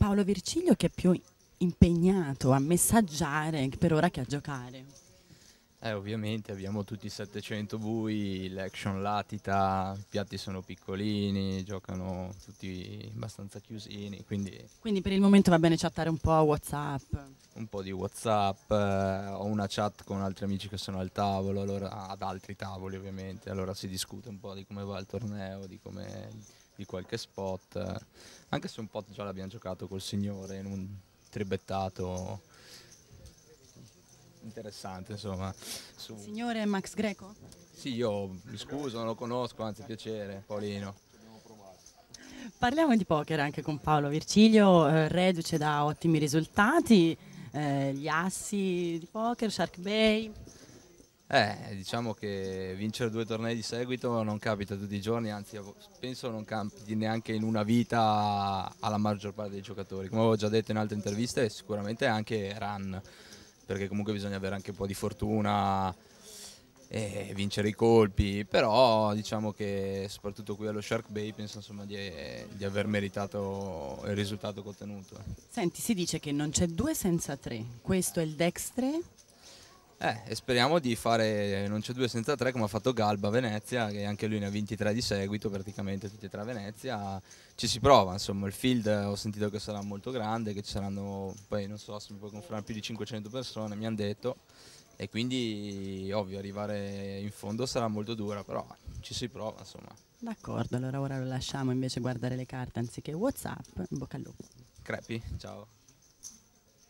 Paolo Virgilio che è più impegnato a messaggiare per ora che a giocare? Eh, ovviamente abbiamo tutti i 700 bui, l'action latita, i piatti sono piccolini, giocano tutti abbastanza chiusini, quindi... Quindi per il momento va bene chattare un po' a Whatsapp? Un po' di Whatsapp, eh, ho una chat con altri amici che sono al tavolo, allora, ad altri tavoli ovviamente, allora si discute un po' di come va il torneo, di come di qualche spot, anche se un po' già l'abbiamo giocato col signore in un tribettato interessante insomma. Su... Signore Max Greco? Sì, io mi scuso, non lo conosco, anzi piacere, Paolino. Parliamo di poker anche con Paolo Virgilio, eh, reduce da ottimi risultati, eh, gli assi di poker, Shark Bay. Eh, diciamo che vincere due tornei di seguito non capita tutti i giorni, anzi penso non capiti neanche in una vita alla maggior parte dei giocatori. Come avevo già detto in altre interviste, sicuramente anche run, perché comunque bisogna avere anche un po' di fortuna e vincere i colpi, però diciamo che soprattutto qui allo Shark Bay penso insomma, di, di aver meritato il risultato che ho ottenuto. Senti, si dice che non c'è due senza tre, questo è il Dex 3 eh, e speriamo di fare non c'è due senza tre come ha fatto Galba a Venezia, che anche lui ne ha 23 di seguito praticamente tutti e tre a Venezia. Ci si prova, insomma, il field ho sentito che sarà molto grande, che ci saranno, poi non so se mi puoi confermare, più di 500 persone, mi hanno detto. E quindi, ovvio, arrivare in fondo sarà molto dura, però ci si prova, insomma. D'accordo, allora ora lo lasciamo invece guardare le carte anziché Whatsapp, in bocca al lupo. Crepi, ciao.